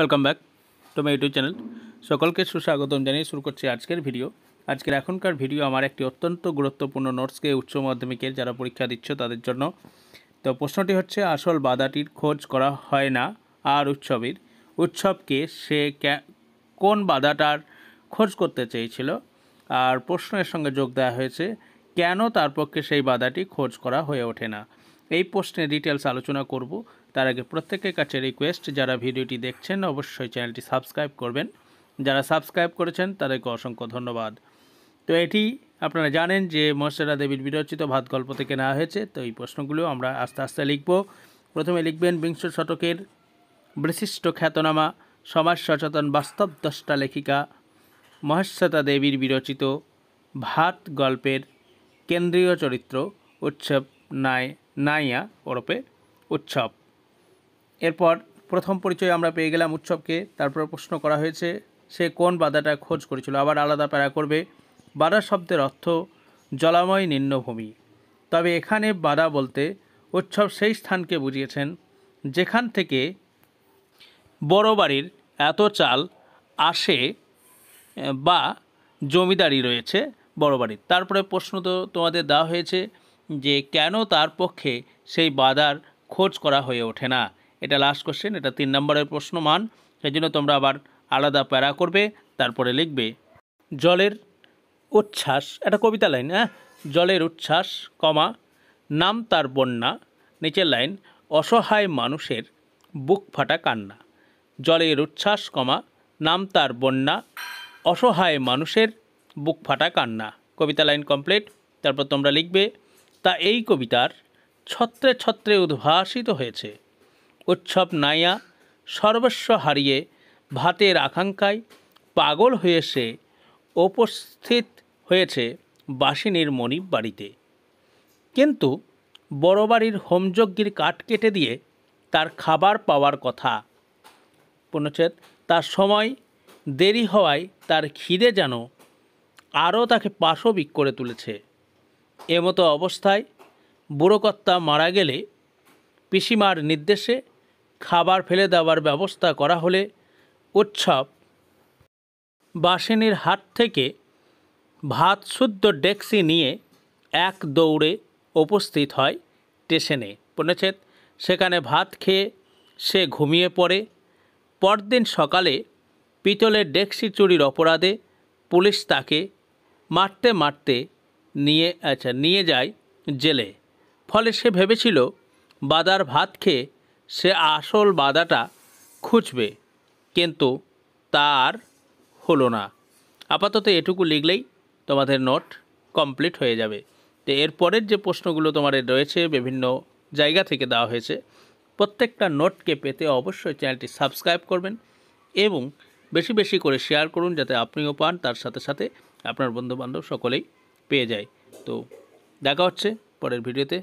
welcome back to my YouTube channel সকলকে সুস্বাগতম জানিয়ে শুরু করছি আজকের ভিডিও আজকের এখনকার ভিডিও আমার একটি অত্যন্ত গুরুত্বপূর্ণ নোটসকে উচ্চ মাধ্যমিকের যারা পরীক্ষা দিচ্ছ তাদের জন্য তো প্রশ্নটি হচ্ছে আসল বাধাটির খোঁজ করা হয় না আর উৎসবের উৎসবকে সে কোন বাধাটার খোঁজ করতে চেয়েছিল আর প্রশ্নের সঙ্গে যোগ দেওয়া হয়েছে কেন তার পক্ষে সেই বাধাটি খোঁজ করা হয়ে ওঠে না এই প্রশ্নের ডিটেলস আলোচনা করব তার আগে প্রত্যেকের কাছে রিকোয়েস্ট যারা ভিডিওটি দেখছেন অবশ্যই চ্যানেলটি সাবস্ক্রাইব করবেন যারা সাবস্ক্রাইব করেছেন তাদেরকে অসংখ্য ধন্যবাদ তো এটি আপনারা জানেন যে মহেশ্বরা দেবীর বিরচিত ভাত গল্প থেকে নেওয়া হয়েছে তো এই প্রশ্নগুলো আমরা আস্তে আস্তে লিখব প্রথমে লিখবেন বিংশ শতকের বিশিষ্ট খ্যাতনামা সমাজ সচেতন বাস্তব দশটা লেখিকা মহেশ্বতা দেবীর বিরচিত ভাত গল্পের কেন্দ্রীয় চরিত্র উৎসব নায় নাইয়া ওরপে উৎসব এরপর প্রথম পরিচয় আমরা পেয়ে গেলাম উৎসবকে তারপর প্রশ্ন করা হয়েছে সে কোন বাধাটা খোঁজ করেছিল আবার আলাদা প্যারা করবে বাধা শব্দের অর্থ জলাময় নিম্নভূমি তবে এখানে বাধা বলতে উৎসব সেই স্থানকে বুঝিয়েছেন যেখান থেকে বড় বাড়ির এত চাল আসে বা জমিদারি রয়েছে বড় বাড়ির তারপরে প্রশ্ন তো তোমাদের দেওয়া হয়েছে যে কেন তার পক্ষে সেই বাধার খোঁজ করা হয়ে ওঠে না এটা লাস্ট কোশ্চেন এটা তিন নম্বরের প্রশ্ন মান সেই জন্য তোমরা আবার আলাদা প্যারা করবে তারপরে লিখবে জলের উচ্ছ্বাস এটা কবিতা লাইন হ্যাঁ জলের উচ্ছ্বাস কমা নাম তার বন্যা নিচের লাইন অসহায় মানুষের বুক ফাটা কান্না জলের উচ্ছ্বাস কমা নাম তার বন্যা অসহায় মানুষের বুক ফাটা কান্না কবিতা লাইন কমপ্লিট তারপর তোমরা লিখবে তা এই কবিতার ছত্রে ছত্রে উদ্ভাসিত হয়েছে উৎসব নাইয়া সর্বস্ব হারিয়ে ভাতের আকাঙ্ক্ষায় পাগল হয়ে সে উপস্থিত হয়েছে বাসিনীর মনিব বাড়িতে কিন্তু বড় বাড়ির হোমযজ্ঞের কাঠ কেটে দিয়ে তার খাবার পাওয়ার কথা পুনচ্ছেদ তার সময় দেরি হওয়ায় তার খিদে যেন আরও তাকে পাশবিক করে তুলেছে এমতো অবস্থায় বুড়োকর্তা মারা গেলে পিসিমার নির্দেশে খাবার ফেলে দেওয়ার ব্যবস্থা করা হলে উৎসব বাসিনীর হাত থেকে ভাত শুদ্ধ ডেক্সি নিয়ে এক দৌড়ে উপস্থিত হয় স্টেশনে পৌঁছেত সেখানে ভাত খেয়ে সে ঘুমিয়ে পড়ে পরদিন সকালে পিতলের ডেক্সি চুরির অপরাধে পুলিশ তাকে মারতে মারতে নিয়ে আচ্ছা নিয়ে যায় জেলে ফলে সে ভেবেছিল বাদার ভাত খেয়ে সে আসল বাদাটা খুঁজবে কিন্তু তার হলো না আপাতত এটুকু লিখলেই তোমাদের নোট কমপ্লিট হয়ে যাবে তো এরপরের যে প্রশ্নগুলো তোমাদের রয়েছে বিভিন্ন জায়গা থেকে দেওয়া হয়েছে প্রত্যেকটা নোটকে পেতে অবশ্যই চ্যানেলটি সাবস্ক্রাইব করবেন এবং বেশি বেশি করে শেয়ার করুন যাতে আপনিও পান তার সাথে সাথে আপনার বন্ধুবান্ধব সকলেই পেয়ে যায় তো দেখা হচ্ছে পরের ভিডিওতে